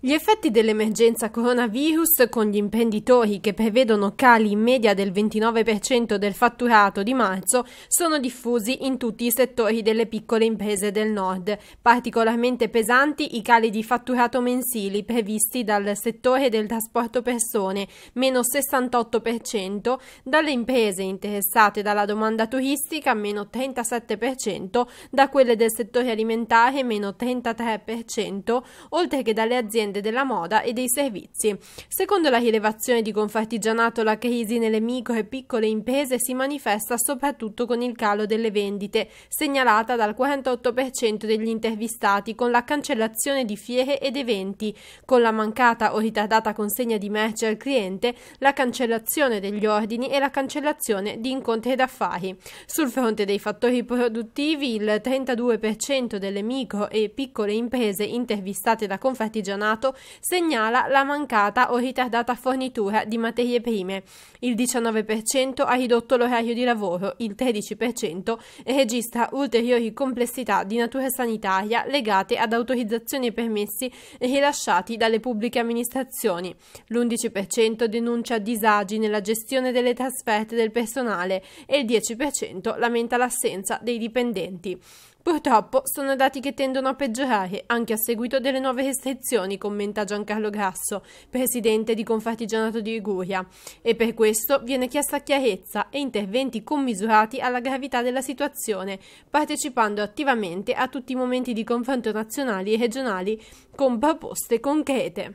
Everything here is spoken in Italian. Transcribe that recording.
Gli effetti dell'emergenza coronavirus con gli imprenditori che prevedono cali in media del 29% del fatturato di marzo sono diffusi in tutti i settori delle piccole imprese del nord, particolarmente pesanti i cali di fatturato mensili previsti dal settore del trasporto persone, meno 68%, dalle imprese interessate dalla domanda turistica, meno 37%, da quelle del settore alimentare, meno 33%, oltre che dalle aziende aziende della moda e dei servizi. Secondo la rilevazione di Confartigianato, la crisi nelle micro e piccole imprese si manifesta soprattutto con il calo delle vendite, segnalata dal 48% degli intervistati con la cancellazione di fiere ed eventi, con la mancata o ritardata consegna di merce al cliente, la cancellazione degli ordini e la cancellazione di incontri d'affari. Sul fronte dei fattori produttivi, il 32% delle micro e piccole imprese intervistate da Confartigianato Senato segnala la mancata o ritardata fornitura di materie prime. Il 19% ha ridotto l'orario di lavoro, il 13% registra ulteriori complessità di natura sanitaria legate ad autorizzazioni e permessi rilasciati dalle pubbliche amministrazioni. L'11% denuncia disagi nella gestione delle trasferte del personale e il 10% lamenta l'assenza dei dipendenti. Purtroppo sono dati che tendono a peggiorare anche a seguito delle nuove restrizioni, commenta Giancarlo Grasso, presidente di Confartigianato di Liguria, e per questo viene chiesta chiarezza e interventi commisurati alla gravità della situazione, partecipando attivamente a tutti i momenti di confronto nazionali e regionali con proposte concrete.